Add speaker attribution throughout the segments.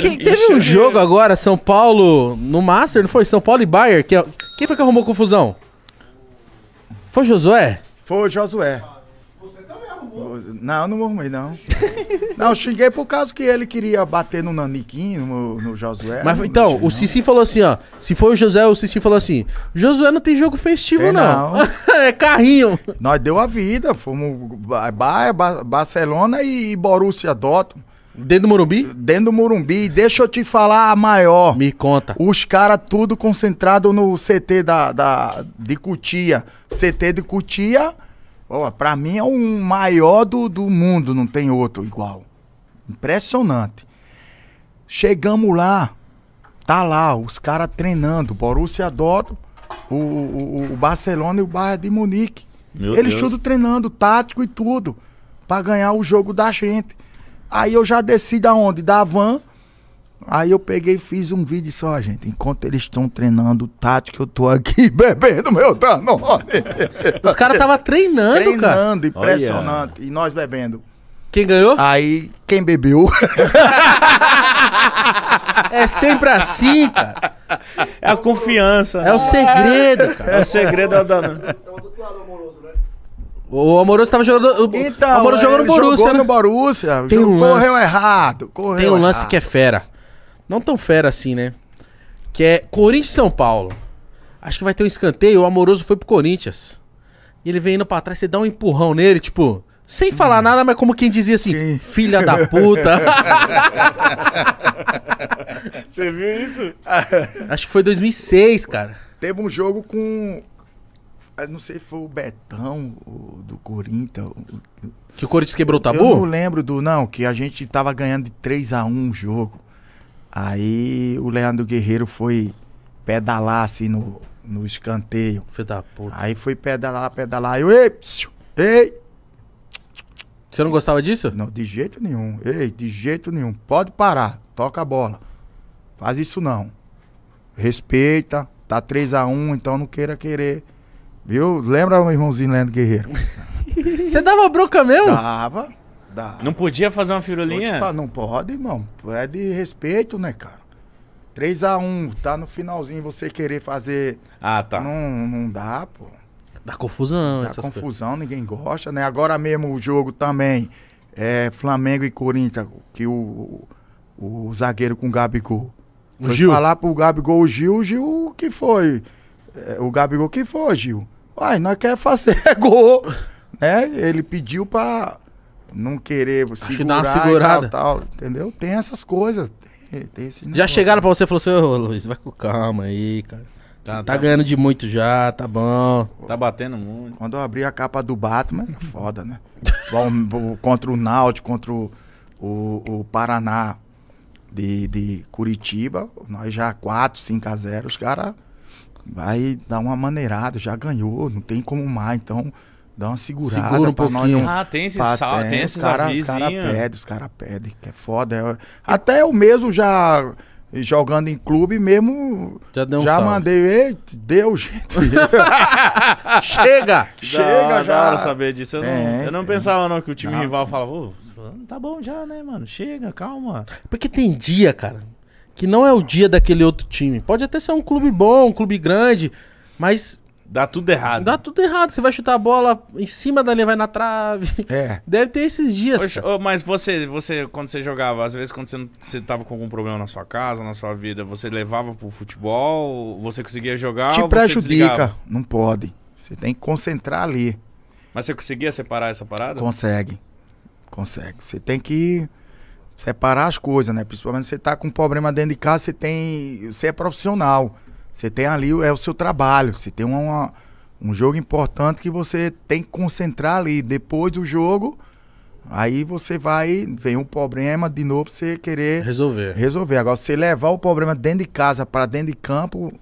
Speaker 1: Quem, teve
Speaker 2: um jogo agora, São Paulo, no Master, não foi? São Paulo e Bayern. Que, é
Speaker 1: quem foi que arrumou confusão? Foi Josué? Foi Josué. Você também arrumou? Não, não arrumei, não. não, xinguei por causa que ele queria bater no Naniquinho, no, no Josué. Mas não, então,
Speaker 2: não o Cici falou assim, ó. Se foi o Josué, o Cici falou
Speaker 1: assim: Josué não tem jogo festivo, tem é, não. não. é carrinho. Nós deu a vida, fomos Baia, Barcelona e Borussia Dortmund. Dentro do Morumbi? Dentro do Morumbi. Deixa eu te falar a maior. Me conta. Os caras tudo concentrado no CT da, da, de Cutia. CT de Cutia, ó, pra mim é o um maior do, do mundo, não tem outro igual. Impressionante. Chegamos lá, tá lá, os caras treinando. Borussia Dortmund, o, o, o Barcelona e o Bayern de Munique. Meu Eles Deus. tudo treinando, tático e tudo, pra ganhar o jogo da gente. Aí eu já desci da onde? Da van. Aí eu peguei e fiz um vídeo só, gente. Enquanto eles estão treinando tático, eu tô aqui bebendo meu Danone. Os caras estavam treinando, treinando, cara. Treinando, impressionante. Olha. E nós bebendo. Quem ganhou? Aí, quem bebeu. é sempre assim, cara. É a confiança. É o
Speaker 2: segredo, cara. É o segredo da é Danone. Então, o Amoroso tava jogando. Então, o Amoroso jogou no Borussia. Jogou no
Speaker 1: Borussia. Tem um lance, correu
Speaker 2: errado. Correu tem um lance errado. que é fera. Não tão fera assim, né? Que é Corinthians São Paulo. Acho que vai ter um escanteio. O Amoroso foi pro Corinthians. E ele vem indo pra trás, você dá um empurrão nele, tipo. Sem falar hum. nada, mas como quem dizia assim, quem? filha da puta.
Speaker 1: Você viu isso? Acho que foi 2006, cara. Teve um jogo com ah, não sei se foi o Betão o, do Corinthians. O, que o Corinthians quebrou o tabu? Eu não lembro do. Não, que a gente tava ganhando de 3 a 1 o jogo. Aí o Leandro Guerreiro foi pedalar assim no, no escanteio. Filho da puta. Aí foi pedalar, pedalar. Eu, ei, psiu, ei! Você não gostava disso? Não, de jeito nenhum. Ei, de jeito nenhum. Pode parar. Toca a bola. Faz isso não. Respeita. Tá 3 a 1 então não queira querer Viu? Lembra o irmãozinho Leandro Guerreiro?
Speaker 2: Você dava bronca mesmo? Dava, dava. Não podia fazer uma firulinha?
Speaker 1: não pode, irmão. É de respeito, né, cara? 3x1, tá no finalzinho você querer fazer. Ah, tá. Não, não dá, pô. Dá confusão, Dá confusão, coisas. ninguém gosta, né? Agora mesmo o jogo também. É Flamengo e Corinthians, que o, o, o zagueiro com o Gabigol. O foi Gil. falar pro Gabigol, o Gil, o Gil que foi. É, o Gabigol que foi, Gil. Uai, nós quer fazer gol. Né? Ele pediu pra não querer segurar Acho uma segurada. Tal, tal, entendeu? Tem essas coisas. Tem, tem esse já chegaram pra
Speaker 2: você e falou assim, ô Luiz, vai com calma aí, cara. Tá, tá, tá ganhando
Speaker 1: de muito já, tá bom. Tá batendo muito. Quando eu abri a capa do Batman, foda, né? contra o Náutico, contra o, o, o Paraná de, de Curitiba, nós já 4, 5 a 0, os caras vai dar uma maneirada, já ganhou, não tem como mais, então dá uma segurada Segura um pouquinho. Nós, ah, tem esses sal, tem, tem é, esses cara, Os caras pedem, os caras pedem, que é foda. É, até eu mesmo já jogando em clube mesmo. Já deu um Já salve. mandei, ei, deu, gente.
Speaker 2: chega! Chega dá, já! Dá saber disso. Eu, não, eu não pensava não que o time não. rival falava, oh, tá bom já, né, mano? Chega, calma. Porque tem dia, cara que não é o dia daquele outro time. Pode até ser um clube bom, um clube grande, mas. Dá tudo errado. Dá tudo errado. Você vai chutar a bola em cima da linha, vai na trave. É. Deve ter esses dias. Oxe, oh, mas você, você, quando você jogava, às vezes quando você, você com algum problema na sua casa, na sua vida, você levava pro futebol, você conseguia jogar. Te prejudica.
Speaker 1: Não pode. Você tem que concentrar ali.
Speaker 2: Mas você conseguia separar essa
Speaker 1: parada? Consegue. Consegue. Você tem que. Ir separar as coisas, né? Principalmente você tá com um problema dentro de casa, você tem. Você é profissional. Você tem ali, é o seu trabalho. Você tem uma, um jogo importante que você tem que concentrar ali. Depois do jogo, aí você vai, vem um problema de novo pra você querer resolver. resolver. Agora, se levar o problema dentro de casa para dentro de campo.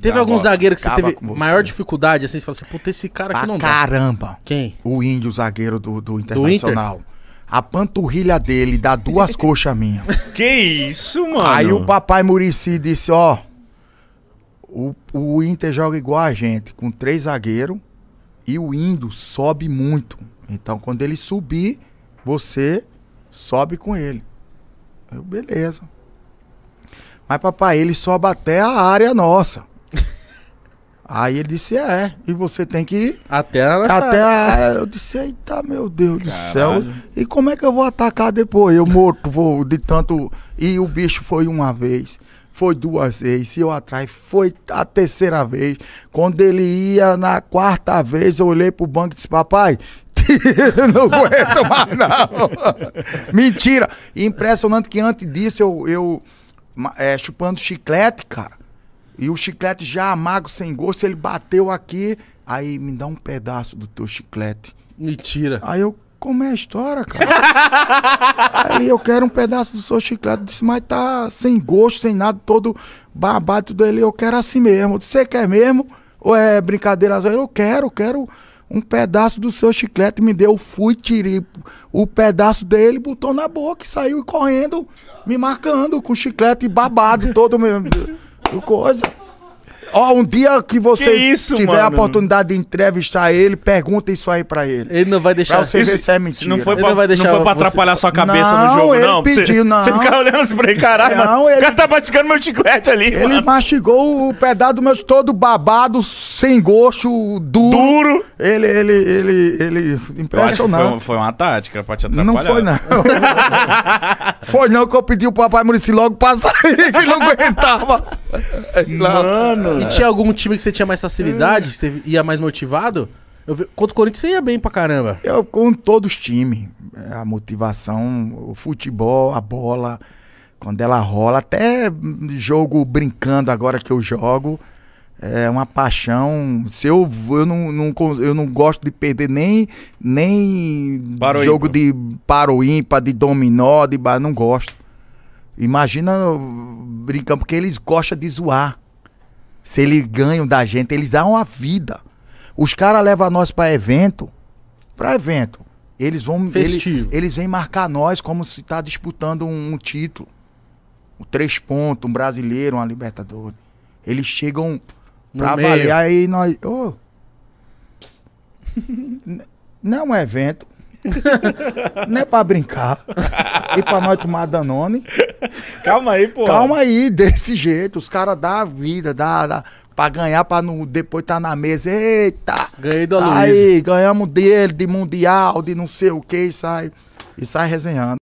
Speaker 1: Teve algum zagueiro que você teve maior
Speaker 2: dificuldade, assim, você fala assim, puta, esse cara aqui ah, não caramba. dá.
Speaker 1: Caramba! Quem? O índio, o zagueiro do, do Internacional. Do Inter? A panturrilha dele dá duas coxas minhas. Que isso, mano? Aí o papai Murici disse, ó, o, o Inter joga igual a gente, com três zagueiros e o Indo sobe muito. Então quando ele subir, você sobe com ele. Eu, beleza. Mas papai, ele sobe até a área nossa. Aí ele disse, é, e você tem que ir.
Speaker 2: Até a Até a... Eu
Speaker 1: disse, eita, meu Deus Caralho. do céu. E como é que eu vou atacar depois? Eu morto, vou de tanto... E o bicho foi uma vez, foi duas vezes, e eu atrás, foi a terceira vez. Quando ele ia na quarta vez, eu olhei pro banco e disse, papai, não aguento mais não. Mentira. E impressionante que antes disso, eu, eu é, chupando chiclete, cara e o chiclete já amargo, sem gosto, ele bateu aqui. Aí me dá um pedaço do teu chiclete. Mentira. Aí eu, como é a história, cara? aí eu quero um pedaço do seu chiclete. disse, mas tá sem gosto, sem nada, todo babado, tudo ele. Eu quero assim mesmo. Você quer mesmo? Ou é brincadeira? Eu quero, quero um pedaço do seu chiclete, me deu, fui, tirei o pedaço dele, botou na boca e saiu correndo, me marcando com chiclete babado todo coisa. Ó, um dia que você tiver mano? a oportunidade de entrevistar ele, pergunta isso aí pra ele. Ele não vai deixar. Pra você isso, ver se é mentira. Não foi pra, não vai deixar não foi pra você... atrapalhar sua cabeça não, no jogo, ele não. Pediu, você, não. Você ficar olhando assim pra ele, caralho, não, mano, ele... o cara tá mastigando meu chiclete ali, Ele mano. mastigou o pedaço do meu todo babado, sem gosto, duro. Duro. Ele, ele, ele, ele... Impressionante. Foi, foi,
Speaker 2: uma tática pra te atrapalhar. Não foi, não.
Speaker 1: foi não que eu pedi o papai Murici logo pra sair, que não aguentava.
Speaker 2: Mano. E tinha algum time que você tinha mais facilidade?
Speaker 1: Que você ia mais motivado? Eu vi, contra o Corinthians você ia bem pra caramba. Eu com todos os times. É, a motivação, o futebol, a bola. Quando ela rola, até jogo brincando agora que eu jogo. É uma paixão. Se eu, eu, não, não, eu não gosto de perder nem, nem jogo de paro ímpar, de dominó, de bar, não gosto. Imagina uh, brincando, porque eles gostam de zoar. Se eles ganham da gente, eles dão a vida. Os caras levam nós para evento, para evento. Eles vão eles, eles vêm marcar nós como se tá disputando um, um título. Um três pontos, um brasileiro, uma Libertadores. Eles chegam para avaliar e nós, oh, não é um evento. Não é pra brincar. e pra nós tomar Danone. Calma aí, pô. Calma aí, desse jeito. Os caras dão a vida, dá, dá pra ganhar, pra não, depois tá na mesa. Eita! Ganhei do Aí, ganhamos dele, de mundial, de não sei o que, e sai, e sai resenhando.